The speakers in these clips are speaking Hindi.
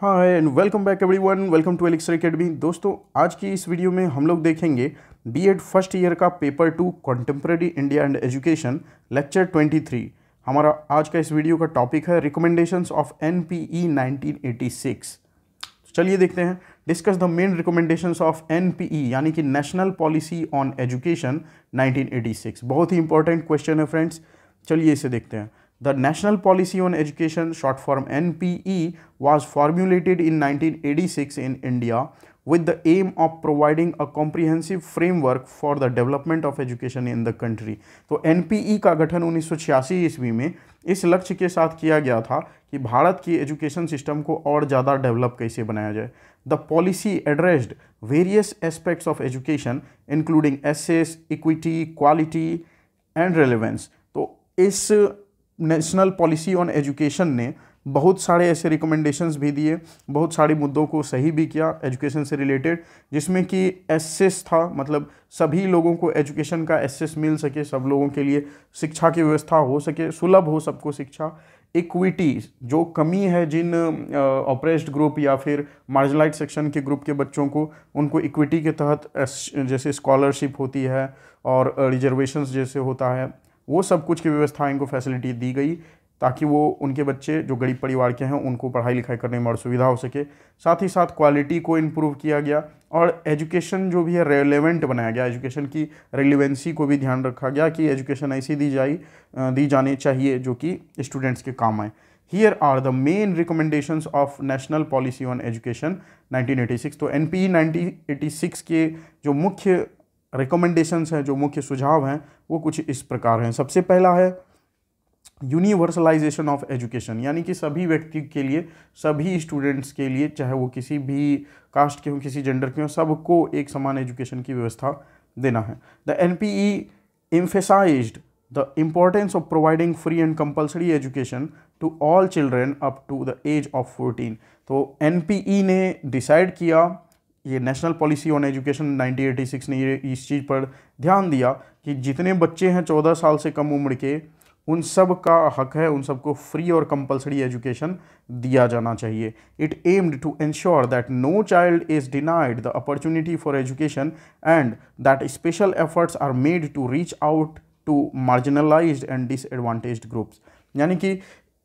Hi and welcome back everyone welcome to Elixir Academy दोस्तों आज की इस वीडियो में हम लोग देखेंगे बीएड फर्स्ट ईयर का paper two contemporary India and education lecture 23 हमारा आज का इस वीडियो का टॉपिक है recommendations of N P E nineteen चलिए देखते हैं discuss the main recommendation of N P E यानी कि national policy on education six बहुत ही इंपॉर्टेंट क्वेश्चन है फ्रेंड्स चलिए इसे देखते हैं The National Policy on Education, short form NPE, was formulated in 1986 in India with the aim of providing a comprehensive framework for the development of education in the country. तो NPE का गठन 1986 ईस्वी में इस लक्ष्य के साथ किया गया था कि भारत की एजुकेशन सिस्टम को और ज़्यादा डेवलप कैसे बनाया जाए the policy addressed various aspects of education including access equity quality and relevance तो इस नेशनल पॉलिसी ऑन एजुकेशन ने बहुत सारे ऐसे रिकमेंडेशंस भी दिए बहुत सारे मुद्दों को सही भी किया एजुकेशन से रिलेटेड जिसमें कि एसेस था मतलब सभी लोगों को एजुकेशन का एसेस मिल सके सब लोगों के लिए शिक्षा की व्यवस्था हो सके सुलभ हो सबको शिक्षा इक्विटी जो कमी है जिन ऑपरेस्ड ग्रुप या फिर मार्जिलाइट सेक्शन के ग्रुप के बच्चों को उनको इक्विटी के तहत जैसे स्कॉलरशिप होती है और रिजर्वेशंस जैसे होता है वो सब कुछ की व्यवस्था इनको फैसिलिटी दी गई ताकि वो उनके बच्चे जो गरीब परिवार के हैं उनको पढ़ाई लिखाई करने में और सुविधा हो सके साथ ही साथ क्वालिटी को इम्प्रूव किया गया और एजुकेशन जो भी है रेलेवेंट बनाया गया एजुकेशन की रेलिवेंसी को भी ध्यान रखा गया कि एजुकेशन ऐसी दी जाए दी जानी चाहिए जो कि स्टूडेंट्स के काम आए here are the main recommendation of national policy on education 1986 तो एन पी e के जो मुख्य रिकमेंडेशंस हैं जो मुख्य सुझाव हैं वो कुछ इस प्रकार हैं सबसे पहला है यूनिवर्सलाइजेशन ऑफ एजुकेशन यानी कि सभी व्यक्ति के लिए सभी स्टूडेंट्स के लिए चाहे वो किसी भी कास्ट के हों किसी जेंडर के हों सबको एक समान एजुकेशन की व्यवस्था देना है the N P E emphasize the importance of providing free and compulsory education to all children up to the age of fourteen तो एन पी ई ने डिसाइड किया ये नेशनल पॉलिसी ऑन एजुकेशन 1986 ने ये इस चीज़ पर ध्यान दिया कि जितने बच्चे हैं चौदह साल से कम उम्र के उन सब का हक है उन सबको फ्री और कंपलसरी एजुकेशन दिया जाना चाहिए it aimed to ensure that no child is denied the opportunity for education and that special efforts are made to reach out to marginalize and disadvantage groups यानी कि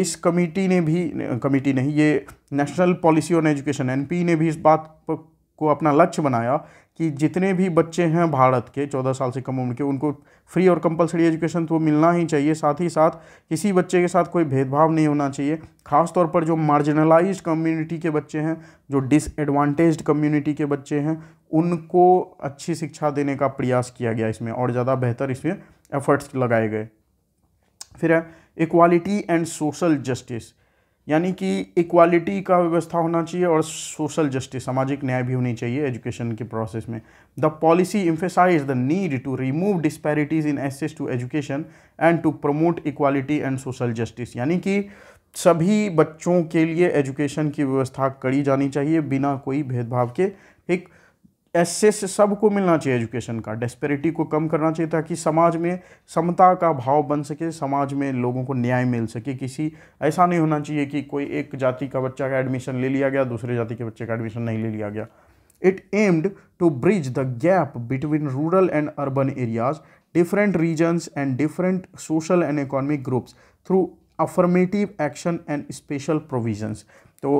इस कमेटी ने भी कमेटी नहीं ये national policy on education NP ने भी इस बात पर को अपना लक्ष्य बनाया कि जितने भी बच्चे हैं भारत के चौदह साल से कम उम्र के उनको फ्री और कंपलसरी एजुकेशन तो मिलना ही चाहिए साथ ही साथ किसी बच्चे के साथ कोई भेदभाव नहीं होना चाहिए खास तौर पर जो मार्जिनलाइज कम्युनिटी के बच्चे हैं जो डिसएडवांटेज कम्युनिटी के बच्चे हैं उनको अच्छी शिक्षा देने का प्रयास किया गया इसमें और ज़्यादा बेहतर इसमें एफर्ट्स लगाए गए फिर है इक्वालिटी एंड सोशल जस्टिस यानी कि इक्वालिटी का व्यवस्था होना चाहिए और सोशल जस्टिस सामाजिक न्याय भी होनी चाहिए एजुकेशन के प्रोसेस में the policy emphasize the need to remove disparities in access to education and to promote equality and social justice यानी कि सभी बच्चों के लिए एजुकेशन की व्यवस्था करी जानी चाहिए बिना कोई भेदभाव के एक ऐसे से सबको मिलना चाहिए एजुकेशन का डेस्पेरिटी को कम करना चाहिए ताकि समाज में समता का भाव बन सके समाज में लोगों को न्याय मिल सके किसी ऐसा नहीं होना चाहिए कि कोई एक जाति का बच्चा का एडमिशन ले लिया गया दूसरे जाति के बच्चे का एडमिशन नहीं ले लिया गया it aimed to bridge the gap between rural and urban areas different regions and different social and economic groups through affirmative action and special provisions तो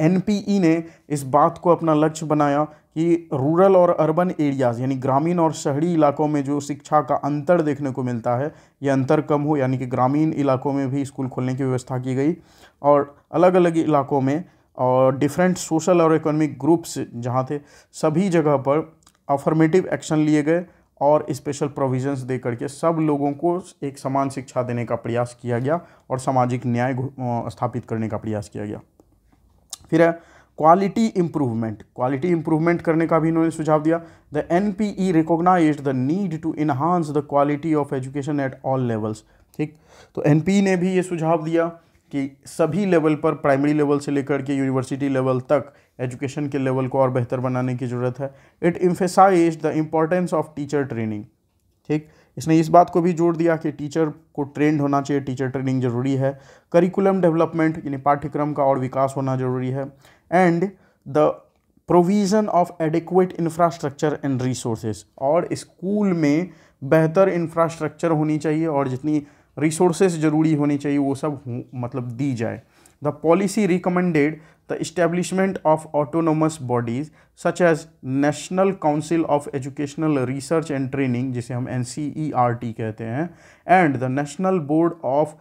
एन ने इस बात को अपना लक्ष्य बनाया कि रूरल और अर्बन एरियाज़ यानी ग्रामीण और शहरी इलाकों में जो शिक्षा का अंतर देखने को मिलता है ये अंतर कम हो यानी कि ग्रामीण इलाकों में भी स्कूल खोलने की व्यवस्था की गई और अलग अलग इलाकों में और डिफरेंट सोशल और इकोनॉमिक ग्रुप्स जहाँ थे सभी जगह पर अफर्मेटिव एक्शन लिए गए और स्पेशल प्रोविजंस दे करके सब लोगों को एक समान शिक्षा देने का प्रयास किया गया और सामाजिक न्याय स्थापित करने का प्रयास किया गया फिर है क्वालिटी इम्प्रूवमेंट क्वालिटी इम्प्रूवमेंट करने का भी इन्होंने सुझाव दिया the N P E recognize the need to enhance the quality of education at all levels ठीक तो एन पी ई ने भी ये सुझाव दिया कि सभी लेवल पर प्राइमरी लेवल से लेकर के यूनिवर्सिटी लेवल तक एजुकेशन के लेवल को और बेहतर बनाने की ज़रूरत है it emphasize the importance of teacher training ठीक इसने इस बात को भी जोड़ दिया कि टीचर को ट्रेंड होना चाहिए टीचर ट्रेनिंग जरूरी है करिकुलम डेवलपमेंट यानी पाठ्यक्रम का और विकास होना जरूरी है and the provision of adequate infrastructure and resources और स्कूल में बेहतर इंफ्रास्ट्रक्चर होनी चाहिए और जितनी रिसोर्सेज ज़रूरी होनी चाहिए वो सब मतलब दी जाए The policy recommended the establishment of autonomous bodies such as National Council of Educational Research and Training जिसे हम एन कहते हैं and the National Board of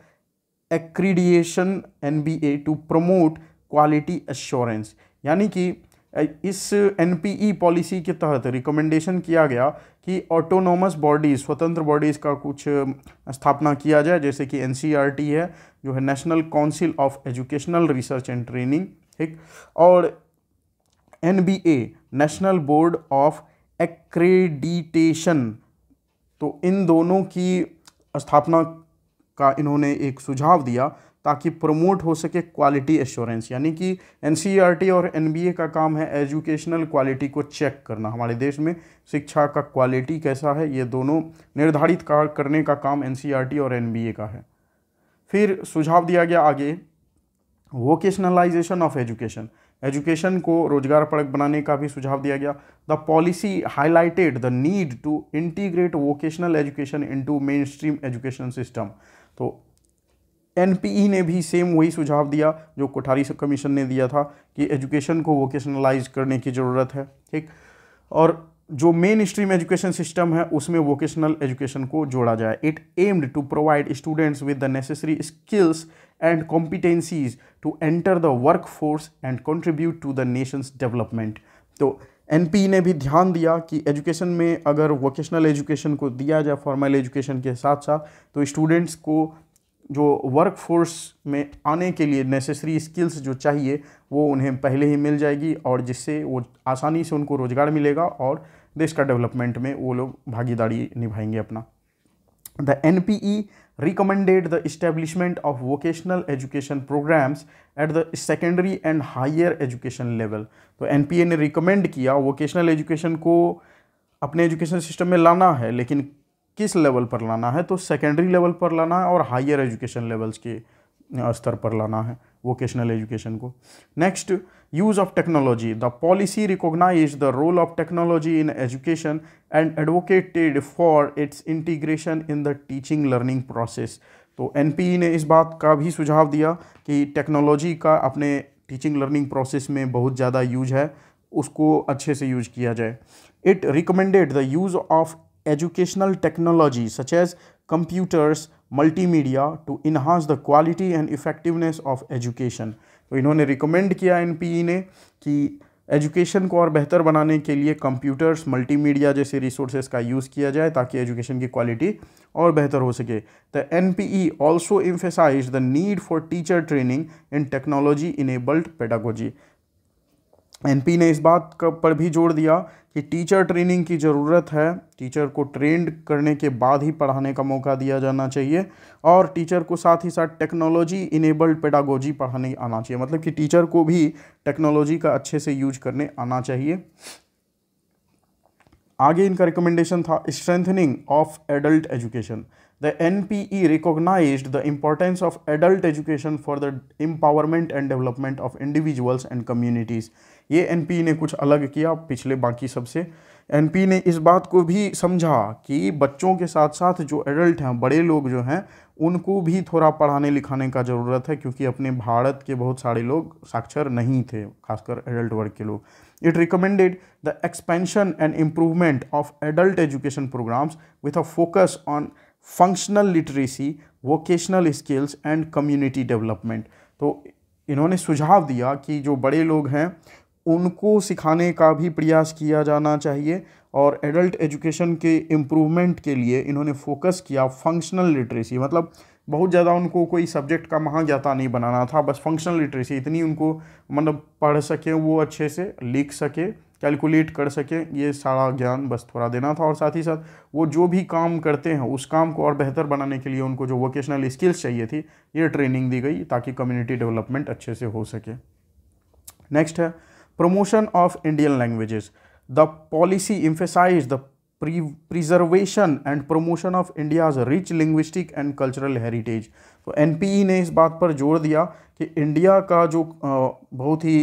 Accreditation NBA to promote quality assurance यानी कि इस एनपीई पॉलिसी e के तहत रिकमेंडेशन किया गया कि ऑटोनोमस बॉडीज़ स्वतंत्र बॉडीज़ का कुछ स्थापना किया जाए जैसे कि एन e है जो है national council of educational research and training ठीक और an national board of accreditation तो इन दोनों की स्थापना का इन्होंने एक सुझाव दिया ताकि प्रमोट हो सके क्वालिटी एश्योरेंस यानी कि एन e और एन का काम है एजुकेशनल क्वालिटी को चेक करना हमारे देश में शिक्षा का क्वालिटी कैसा है ये दोनों निर्धारित करने का काम एन e और एन का है फिर सुझाव दिया गया आगे वोकेशनलाइजेशन ऑफ एजुकेशन एजुकेशन को रोजगार परक बनाने का भी सुझाव दिया गया the policy highlighted the need to integrate vocational education into mainstream education system तो एनपीई e ने भी सेम वही सुझाव दिया जो कोठारी कमीशन ने दिया था कि एजुकेशन को वोकेशनलाइज करने की ज़रूरत है ठीक और जो मेन स्ट्रीम एजुकेशन सिस्टम है उसमें वोकेशनल एजुकेशन को जोड़ा जाए it aimed to provide students with the necessary skills and competencies to enter the workforce and contribute to the nation's development तो एन e ने भी ध्यान दिया कि एजुकेशन में अगर वोकेशनल एजुकेशन को दिया जाए फॉर्मल एजुकेशन के साथ साथ तो स्टूडेंट्स को जो वर्कफोर्स में आने के लिए नेसेसरी स्किल्स जो चाहिए वो उन्हें पहले ही मिल जाएगी और जिससे वो आसानी से उनको रोज़गार मिलेगा और देश का डेवलपमेंट में वो लोग भागीदारी निभाएंगे अपना the N P E recommended the establishment of vocational education programs at the secondary and higher education level तो एन पी ए ने रिकमेंड किया वोकेशनल एजुकेशन को अपने एजुकेशन सिस्टम में लाना है लेकिन किस लेवल पर लाना है तो सेकेंडरी लेवल पर लाना है और हायर एजुकेशन लेवल्स के स्तर पर लाना है वोकेशनल एजुकेशन को next use of technology the policy recognize the role of technology in education and advocated for its integration in the teaching learning process तो एन e ने इस बात का भी सुझाव दिया कि टेक्नोलॉजी का अपने टीचिंग लर्निंग प्रोसेस में बहुत ज़्यादा यूज है उसको अच्छे से यूज किया जाए it recommended the use of educational technology such as computers multimedia to enhance the quality and effectiveness of education तो इन्होंने रिकमेंड किया एन e ने कि एजुकेशन को और बेहतर बनाने के लिए कंप्यूटर्स मल्टीमीडिया जैसे रिसोर्सेज का यूज़ किया जाए ताकि एजुकेशन की क्वालिटी और बेहतर हो सके the N P E also emphasize the need for teacher training in technology enabled pedagogy MP ने इस बात पर भी जोर दिया कि टीचर ट्रेनिंग की ज़रूरत है टीचर को ट्रेंड करने के बाद ही पढ़ाने का मौका दिया जाना चाहिए और टीचर को साथ ही साथ टेक्नोलॉजी इनेबल्ड पेडागोजी पढ़ाने आना चाहिए मतलब कि टीचर को भी टेक्नोलॉजी का अच्छे से यूज करने आना चाहिए आगे इनका रिकमेंडेशन था strengthening of adult education The NPE recognized the importance of adult education for the empowerment and development of individuals and communities. ये NPE ने कुछ अलग किया पिछले बाकी सबसे एनपी e ने इस बात को भी समझा कि बच्चों के साथ साथ जो एडल्ट हैं बड़े लोग जो हैं उनको भी थोड़ा पढ़ाने लिखाने का ज़रूरत है क्योंकि अपने भारत के बहुत सारे लोग साक्षर नहीं थे खासकर एडल्ट वर्ग के लोग it recommended the expansion and improvement of adult education programs with a focus on functional literacy vocational skills and community development तो इन्होंने सुझाव दिया कि जो बड़े लोग हैं उनको सिखाने का भी प्रयास किया जाना चाहिए और एडल्ट एजुकेशन के इम्प्रूवमेंट के लिए इन्होंने फोकस किया फंक्शनल लिटरेसी मतलब बहुत ज़्यादा उनको कोई सब्जेक्ट का महाज्ञाता नहीं बनाना था बस फंक्शनल लिटरेसी इतनी उनको मतलब पढ़ सकें वो अच्छे से लिख सके कैलकुलेट कर सकें ये सारा ज्ञान बस थोड़ा देना था और साथ ही साथ वो जो भी काम करते हैं उस काम को और बेहतर बनाने के लिए उनको जो वोकेशनल स्किल्स चाहिए थी ये ट्रेनिंग दी गई ताकि कम्युनिटी डेवलपमेंट अच्छे से हो सके नेक्स्ट है promotion of Indian languages the policy emphasize the preservation and promotion of India's rich linguistic and cultural heritage तो एन e ने इस बात पर जोर दिया कि इंडिया का जो बहुत ही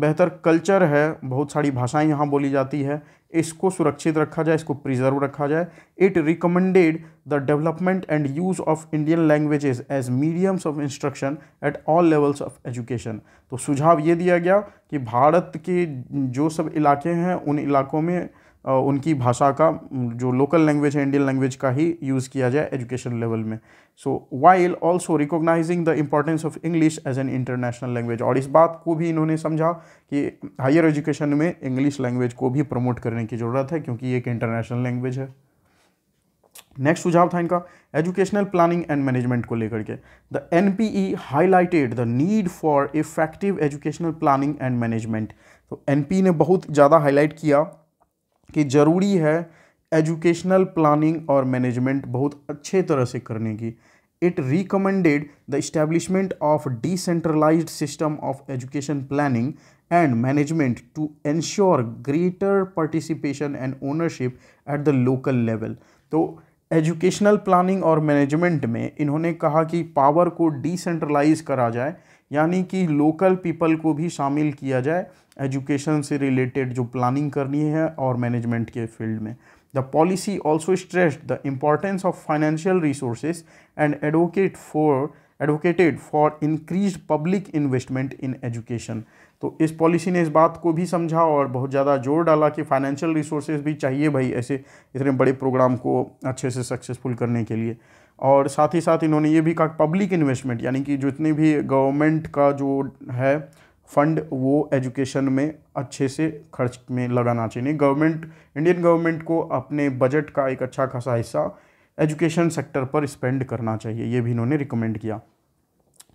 बेहतर कल्चर है बहुत सारी भाषाएं यहाँ बोली जाती है इसको सुरक्षित रखा जाए इसको प्रिजर्व रखा जाए it recommended the development and use of Indian languages as mediums of instruction at all levels of education तो सुझाव ये दिया गया कि भारत के जो सब इलाके हैं उन इलाकों में उनकी भाषा का जो लोकल लैंग्वेज है इंडियन लैंग्वेज का ही यूज़ किया जाए एजुकेशन लेवल में so while also recognizing the importance of English as an international language और इस बात को भी इन्होंने समझा कि हायर एजुकेशन में इंग्लिश लैंग्वेज को भी प्रमोट करने की ज़रूरत है क्योंकि ये एक इंटरनेशनल लैंग्वेज है नेक्स्ट सुझाव था इनका एजुकेशनल प्लानिंग एंड मैनेजमेंट को लेकर के the N P E highlighted the need for effective educational planning and management तो एन पी e ने बहुत ज़्यादा हाईलाइट किया कि ज़रूरी है एजुकेशनल प्लानिंग और मैनेजमेंट बहुत अच्छे तरह से करने की it recommended the establishment of decentralize system of education planning and management to ensure greater participation and ownership at the local level तो एजुकेशनल प्लानिंग और मैनेजमेंट में इन्होंने कहा कि पावर को डिसेंट्रलाइज करा जाए यानी कि लोकल पीपल को भी शामिल किया जाए एजुकेशन से रिलेटेड जो प्लानिंग करनी है और मैनेजमेंट के फील्ड में the policy also stressed the importance of financial resources and advocate for advocated for increase public investment in education तो इस पॉलिसी ने इस बात को भी समझा और बहुत ज़्यादा जोर डाला कि फाइनेंशियल रिसोर्सेज भी चाहिए भाई ऐसे इतने बड़े प्रोग्राम को अच्छे से सक्सेसफुल करने के लिए और साथ ही साथ इन्होंने ये भी कहा पब्लिक इन्वेस्टमेंट यानी कि जितनी भी गवर्नमेंट का जो है फंड वो एजुकेशन में अच्छे से खर्च में लगाना चाहिए गवर्नमेंट इंडियन गवर्नमेंट को अपने बजट का एक अच्छा खासा हिस्सा एजुकेशन सेक्टर पर स्पेंड करना चाहिए ये भी इन्होंने रिकमेंड किया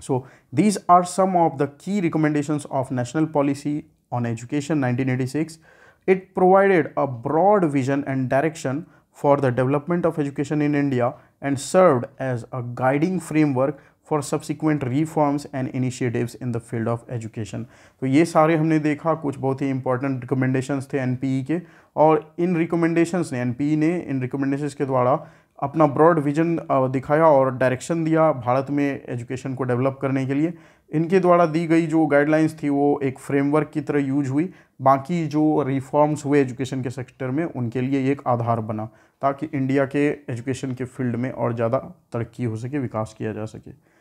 so these are some of the key recommendations of national policy on education 1986 it provided a broad vision and direction for the development of education in India and served as a guiding framework for subsequent reforms and initiatives in the field of education तो ये सारे हमने देखा कुछ बहुत ही इंपॉर्टेंट recommendations थे पी ई e के और इन रिकमेंडेशंस ने एन पी ई ने इन रिकमेंडेशंस के द्वारा अपना ब्रॉड विजन दिखाया और डायरेक्शन दिया भारत में एजुकेशन को डेवलप करने के लिए इनके द्वारा दी गई जो गाइडलाइंस थी वो एक फ्रेमवर्क की तरह यूज हुई बाकी जो रिफॉर्म्स हुए एजुकेशन के सेक्टर में उनके लिए एक आधार बना ताकि इंडिया के एजुकेशन के फील्ड में और ज़्यादा तरक्की हो सके विकास किया जा सके